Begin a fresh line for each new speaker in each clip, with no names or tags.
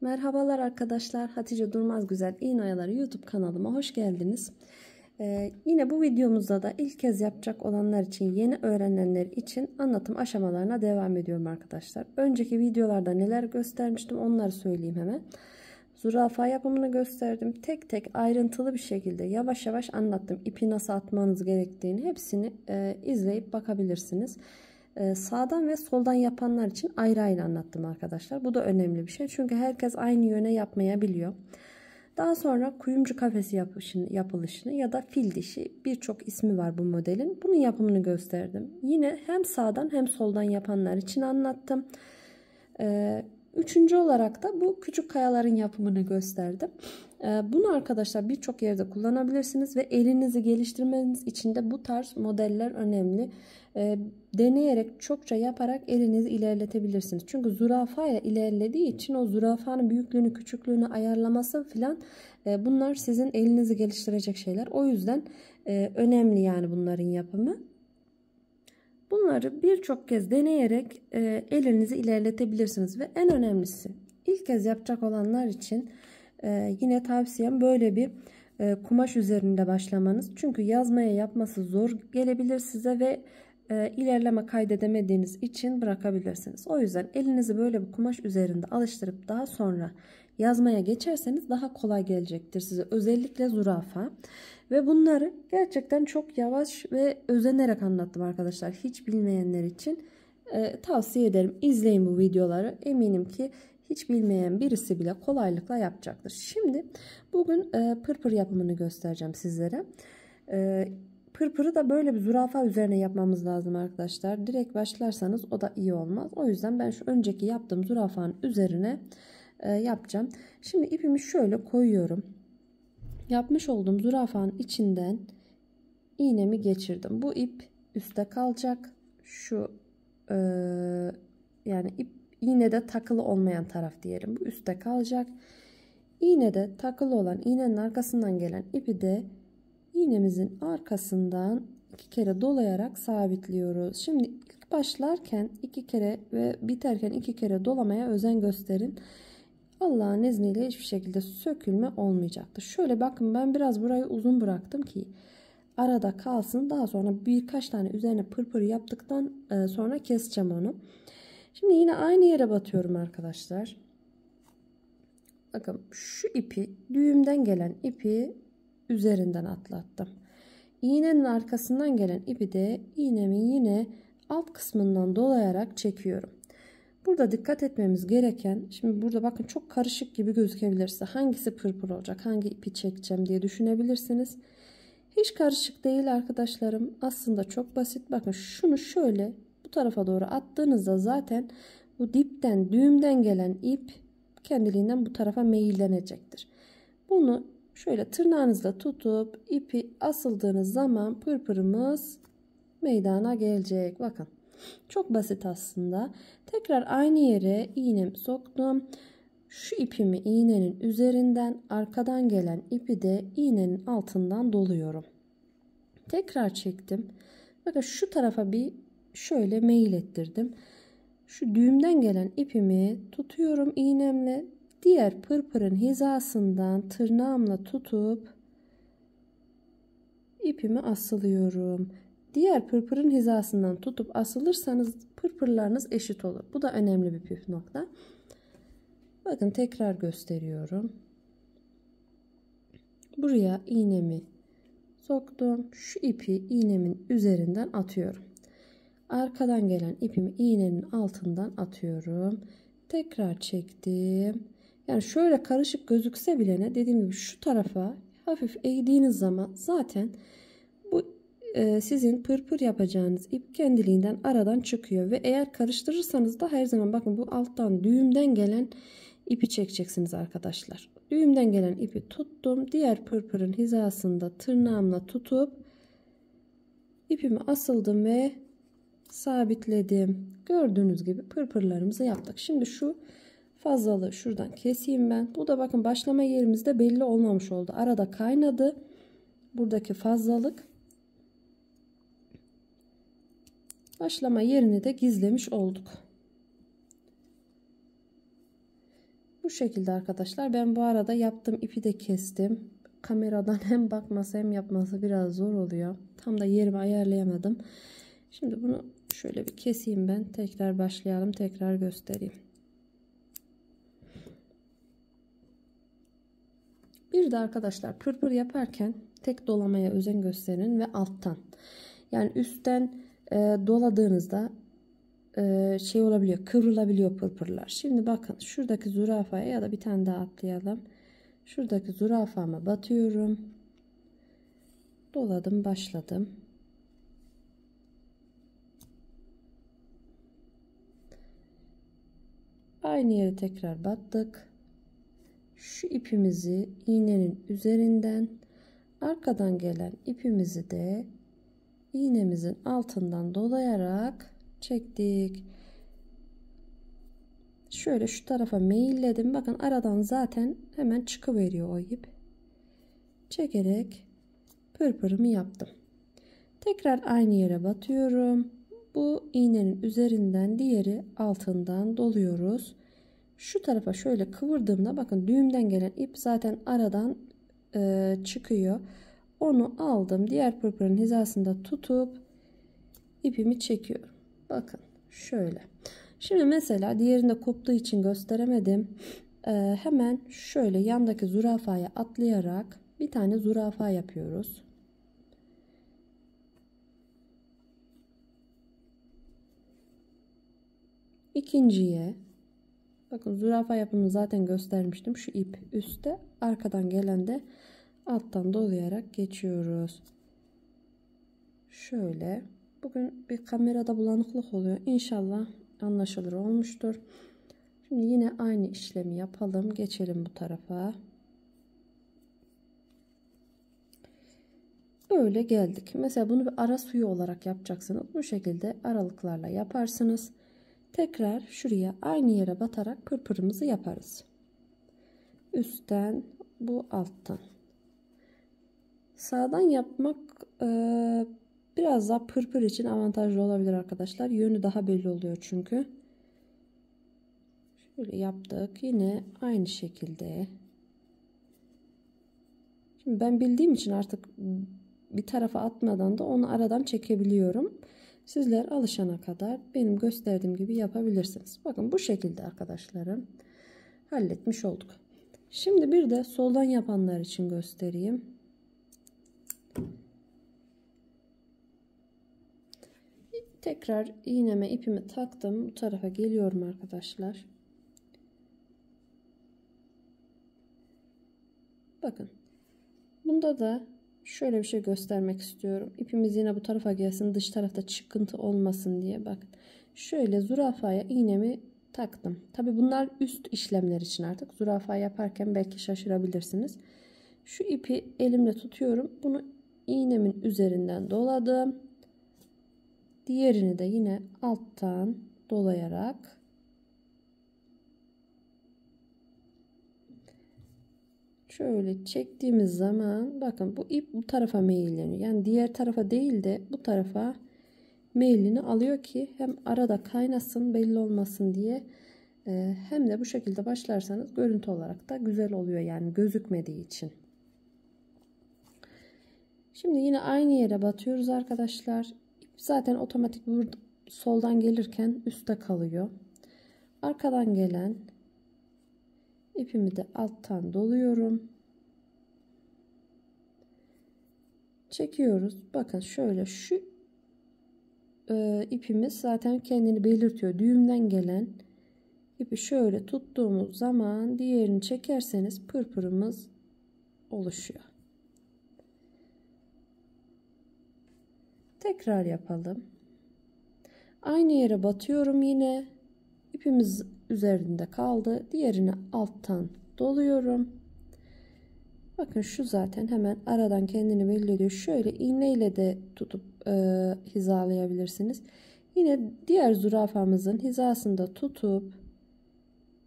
Merhabalar arkadaşlar. Hatice Durmaz Güzel İğne Oyaları YouTube kanalıma hoş geldiniz. Ee, yine bu videomuzda da ilk kez yapacak olanlar için, yeni öğrenenler için anlatım aşamalarına devam ediyorum arkadaşlar. Önceki videolarda neler göstermiştim onları söyleyeyim hemen. Zürafa yapımını gösterdim. Tek tek ayrıntılı bir şekilde yavaş yavaş anlattım. İpi nasıl atmanız gerektiğini hepsini e, izleyip bakabilirsiniz. Ee, sağdan ve soldan yapanlar için ayrı ayrı anlattım arkadaşlar. Bu da önemli bir şey. Çünkü herkes aynı yöne yapmayabiliyor. Daha sonra kuyumcu kafesi yapışını, yapılışını ya da fil dişi birçok ismi var bu modelin. Bunun yapımını gösterdim. Yine hem sağdan hem soldan yapanlar için anlattım. Ee, Üçüncü olarak da bu küçük kayaların yapımını gösterdim. Ee, bunu arkadaşlar birçok yerde kullanabilirsiniz ve elinizi geliştirmeniz için de bu tarz modeller önemli. Ee, deneyerek çokça yaparak elinizi ilerletebilirsiniz. Çünkü zürafaya ilerlediği için o zürafanın büyüklüğünü küçüklüğünü ayarlaması filan e, bunlar sizin elinizi geliştirecek şeyler. O yüzden e, önemli yani bunların yapımı. Bunları birçok kez deneyerek e, elinizi ilerletebilirsiniz ve en önemlisi ilk kez yapacak olanlar için e, yine tavsiyem böyle bir e, kumaş üzerinde başlamanız. Çünkü yazmaya yapması zor gelebilir size ve e, ilerleme kaydedemediğiniz için bırakabilirsiniz. O yüzden elinizi böyle bir kumaş üzerinde alıştırıp daha sonra yazmaya geçerseniz daha kolay gelecektir size. Özellikle zürafa. Ve bunları gerçekten çok yavaş ve özenerek anlattım arkadaşlar. Hiç bilmeyenler için e, tavsiye ederim. İzleyin bu videoları. Eminim ki hiç bilmeyen birisi bile kolaylıkla yapacaktır. Şimdi bugün e, pırpır yapımını göstereceğim sizlere. E, pırpırı da böyle bir zürafa üzerine yapmamız lazım arkadaşlar. Direkt başlarsanız o da iyi olmaz. O yüzden ben şu önceki yaptığım zürafanın üzerine e, yapacağım. Şimdi ipimi şöyle koyuyorum. Yapmış olduğum zürafanın içinden iğnemi geçirdim. Bu ip üstte kalacak. Şu e, yani ip iğnede takılı olmayan taraf diyelim. Bu üstte kalacak. İğnede takılı olan iğnenin arkasından gelen ipi de iğnemizin arkasından iki kere dolayarak sabitliyoruz. Şimdi ilk başlarken iki kere ve biterken iki kere dolamaya özen gösterin. Allah'ın izniyle hiçbir şekilde sökülme olmayacaktır. Şöyle bakın ben biraz burayı uzun bıraktım ki arada kalsın. Daha sonra birkaç tane üzerine pırpır yaptıktan e, sonra keseceğim onu. Şimdi yine aynı yere batıyorum arkadaşlar. Bakın şu ipi düğümden gelen ipi üzerinden atlattım. İğnenin arkasından gelen ipi de iğnemin yine alt kısmından dolayarak çekiyorum. Burada dikkat etmemiz gereken, şimdi burada bakın çok karışık gibi gözükebilirse Hangisi pırpır olacak, hangi ipi çekeceğim diye düşünebilirsiniz. Hiç karışık değil arkadaşlarım. Aslında çok basit. Bakın şunu şöyle bu tarafa doğru attığınızda zaten bu dipten, düğümden gelen ip kendiliğinden bu tarafa meyillenecektir. Bunu şöyle tırnağınızla tutup ipi asıldığınız zaman pırpırımız meydana gelecek. Bakın çok basit aslında. Tekrar aynı yere iğnemi soktum. Şu ipimi iğnenin üzerinden arkadan gelen ipi de iğnenin altından doluyorum. Tekrar çektim. Bakın şu tarafa bir şöyle mail ettirdim. Şu düğümden gelen ipimi tutuyorum iğnemle. Diğer pırpırın hizasından tırnağımla tutup ipimi asılıyorum. Diğer pırpırın hizasından tutup asılırsanız pırpırlarınız eşit olur. Bu da önemli bir püf nokta. Bakın tekrar gösteriyorum. Buraya iğnemi soktum. Şu ipi iğnemin üzerinden atıyorum. Arkadan gelen ipimi iğnenin altından atıyorum. Tekrar çektim. Yani şöyle karışık gözükse bile ne dediğim gibi şu tarafa hafif eğdiğiniz zaman zaten e, sizin pırpır yapacağınız ip kendiliğinden aradan çıkıyor. Ve eğer karıştırırsanız da her zaman bakın bu alttan düğümden gelen ipi çekeceksiniz arkadaşlar. Düğümden gelen ipi tuttum. Diğer pırpırın hizasında tırnağımla tutup ipimi asıldım ve sabitledim. Gördüğünüz gibi pırpırlarımızı yaptık. Şimdi şu fazlalığı şuradan keseyim ben. Bu da bakın başlama yerimizde belli olmamış oldu. Arada kaynadı. Buradaki fazlalık Başlama yerini de gizlemiş olduk. Bu şekilde arkadaşlar ben bu arada yaptığım ipi de kestim. Kameradan hem bakması hem yapması biraz zor oluyor. Tam da yerimi ayarlayamadım. Şimdi bunu şöyle bir keseyim ben. Tekrar başlayalım. Tekrar göstereyim. Bir de arkadaşlar pırpır yaparken tek dolamaya özen gösterin ve alttan. Yani üstten e, doladığınızda e, şey olabiliyor kıvrılabiliyor pırpırlar. Şimdi bakın şuradaki zürafaya ya da bir tane daha atlayalım. Şuradaki zürafama batıyorum. Doladım başladım. Aynı yere tekrar battık. Şu ipimizi iğnenin üzerinden arkadan gelen ipimizi de iğnemizin altından dolayarak çektik. Şöyle şu tarafa meyilledim. Bakın aradan zaten hemen çıkıveriyor o ip. Çekerek pırpırımı yaptım. Tekrar aynı yere batıyorum. Bu iğnenin üzerinden diğeri altından doluyoruz. Şu tarafa şöyle kıvırdığımda bakın düğümden gelen ip zaten aradan e, çıkıyor onu aldım. Diğer pırpırın hizasında tutup ipimi çekiyorum. Bakın şöyle. Şimdi mesela diğerinde koptuğu için gösteremedim. Ee, hemen şöyle yandaki zürafaya atlayarak bir tane zürafa yapıyoruz. İkinciye bakın zürafa yapımı zaten göstermiştim. Şu ip üstte arkadan gelen de alttan dolayarak geçiyoruz. Şöyle bugün bir kamerada bulanıklık oluyor. İnşallah anlaşılır olmuştur. Şimdi yine aynı işlemi yapalım. Geçelim bu tarafa. Böyle geldik. Mesela bunu bir ara suyu olarak yapacaksınız. Bu şekilde aralıklarla yaparsınız. Tekrar şuraya aynı yere batarak pırpırımızı yaparız. Üstten bu alttan. Sağdan yapmak e, biraz daha pırpır için avantajlı olabilir arkadaşlar. Yönü daha belli oluyor çünkü. Şöyle yaptık. Yine aynı şekilde. Şimdi ben bildiğim için artık bir tarafa atmadan da onu aradan çekebiliyorum. Sizler alışana kadar benim gösterdiğim gibi yapabilirsiniz. Bakın bu şekilde arkadaşlarım halletmiş olduk. Şimdi bir de soldan yapanlar için göstereyim. Tekrar iğneme ipimi taktım. Bu tarafa geliyorum arkadaşlar. Bakın. Bunda da şöyle bir şey göstermek istiyorum. İpimiz yine bu tarafa gelsin. Dış tarafta çıkıntı olmasın diye. Bakın. Şöyle zürafaya iğnemi taktım. Tabi bunlar üst işlemler için artık. Zürafa yaparken belki şaşırabilirsiniz. Şu ipi elimle tutuyorum. Bunu iğnemin üzerinden doladım Diğerini de yine alttan dolayarak şöyle çektiğimiz zaman bakın bu ip bu tarafa meyilleniyor. Yani diğer tarafa değil de bu tarafa meylini alıyor ki hem arada kaynasın belli olmasın diye e, hem de bu şekilde başlarsanız görüntü olarak da güzel oluyor yani gözükmediği için. Şimdi yine aynı yere batıyoruz arkadaşlar. Zaten otomatik burada, soldan gelirken üstte kalıyor. Arkadan gelen ipimi de alttan doluyorum. Çekiyoruz. Bakın şöyle şu e, ipimiz zaten kendini belirtiyor. Düğümden gelen ipi şöyle tuttuğumuz zaman diğerini çekerseniz pırpırımız oluşuyor. Tekrar yapalım. Aynı yere batıyorum yine. İpimiz üzerinde kaldı. Diğerini alttan doluyorum. Bakın şu zaten hemen aradan kendini belli ediyor. Şöyle iğneyle de tutup e, hizalayabilirsiniz. Yine diğer zürafamızın hizasında tutup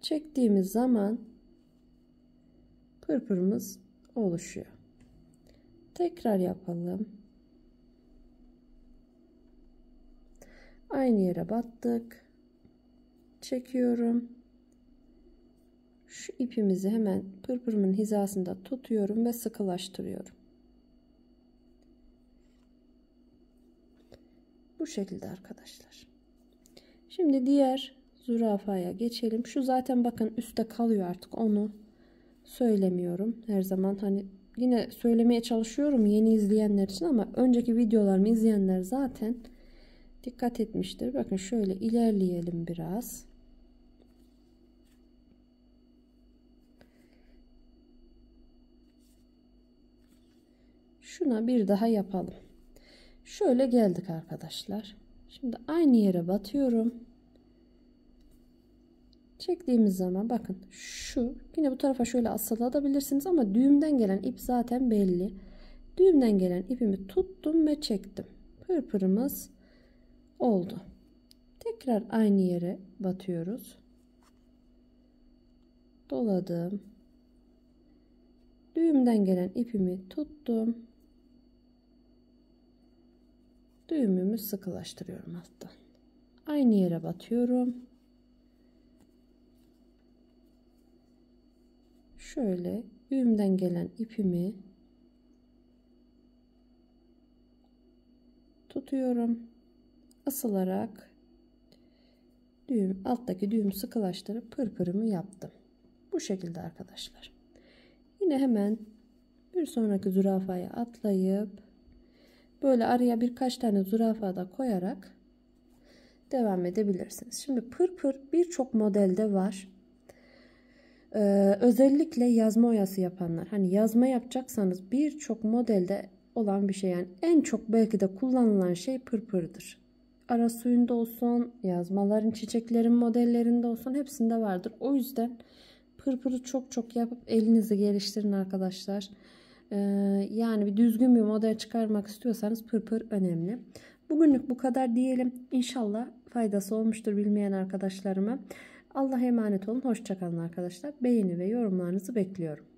çektiğimiz zaman pırpırımız oluşuyor. Tekrar yapalım. Aynı yere battık. Çekiyorum. Şu ipimizi hemen pırpırımın hizasında tutuyorum ve sıkılaştırıyorum. Bu şekilde arkadaşlar. Şimdi diğer zürafaya geçelim. Şu zaten bakın üstte kalıyor artık onu söylemiyorum. Her zaman hani yine söylemeye çalışıyorum yeni izleyenler için ama önceki videolarımı izleyenler zaten dikkat etmiştir. Bakın şöyle ilerleyelim biraz. Şuna bir daha yapalım. Şöyle geldik arkadaşlar. Şimdi aynı yere batıyorum. Çektiğimiz zaman bakın şu yine bu tarafa şöyle asılabilirsiniz ama düğümden gelen ip zaten belli. Düğümden gelen ipimi tuttum ve çektim. Pırpırımız oldu. Tekrar aynı yere batıyoruz. Doladım. Düğümden gelen ipimi tuttum. Düğümümü sıkılaştırıyorum alttan. Aynı yere batıyorum. Şöyle düğümden gelen ipimi tutuyorum asılarak düğüm alttaki düğüm sıkılaştırıp pırpırımı yaptım. Bu şekilde arkadaşlar. Yine hemen bir sonraki zürafaya atlayıp böyle araya birkaç tane zürafa da koyarak devam edebilirsiniz. Şimdi pırpır birçok modelde var. Ee, özellikle yazma oyası yapanlar hani yazma yapacaksanız birçok modelde olan bir şey yani en çok belki de kullanılan şey pırpırdır ara suyunda olsun, yazmaların, çiçeklerin modellerinde olsun hepsinde vardır. O yüzden pırpırı çok çok yapıp elinizi geliştirin arkadaşlar. Ee, yani bir düzgün bir model çıkarmak istiyorsanız pırpır önemli. Bugünlük bu kadar diyelim. İnşallah faydası olmuştur bilmeyen arkadaşlarıma. Allah'a emanet olun. Hoşçakalın arkadaşlar. Beğeni ve yorumlarınızı bekliyorum.